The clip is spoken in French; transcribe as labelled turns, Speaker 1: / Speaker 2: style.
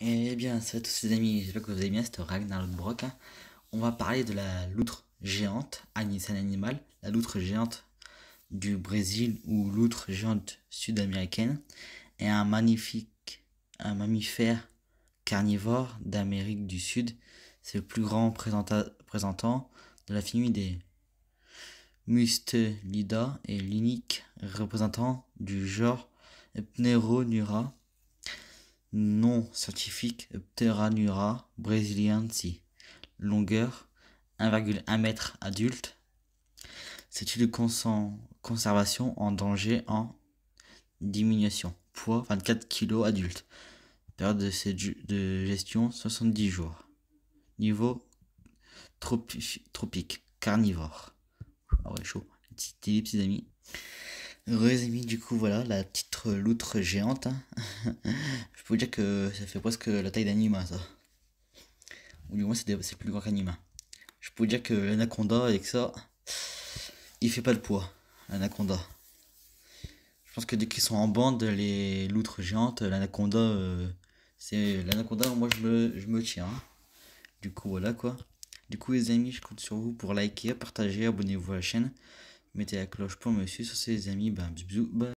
Speaker 1: eh bien, salut à tous les amis, j'espère que vous allez bien, c'est Ragnar Brock. Hein. On va parler de la loutre géante, c'est un animal, la loutre géante du Brésil ou loutre géante sud-américaine, Et un magnifique un mammifère carnivore d'Amérique du Sud. C'est le plus grand représentant de la famille des Mustelida et l'unique représentant du genre Pneuronura. Non scientifique Pteranura brasiliensis. Longueur 1,1 mètre adulte. C'est une conservation en danger en diminution. Poids 24 kg adulte. Période de, gestion 70 jours. Niveau tropique, carnivore. Ah ouais, chaud. Petite ellipse, amis. Heureux amis, du coup voilà la petite loutre géante. Hein. dire que ça fait presque la taille d'Anima, ça. Ou du moins, c'est plus grand qu'Anima. Je peux dire que l'anaconda, avec ça, il fait pas le poids, l'anaconda. Je pense que dès qu'ils sont en bande, les loutres géantes, l'anaconda, euh, c'est l'anaconda, moi je me, tiens. Hein. Du coup, voilà quoi. Du coup, les amis, je compte sur vous pour liker, partager, abonnez-vous à la chaîne. Mettez la cloche pour me suivre. Sur ces amis, ben, bisous,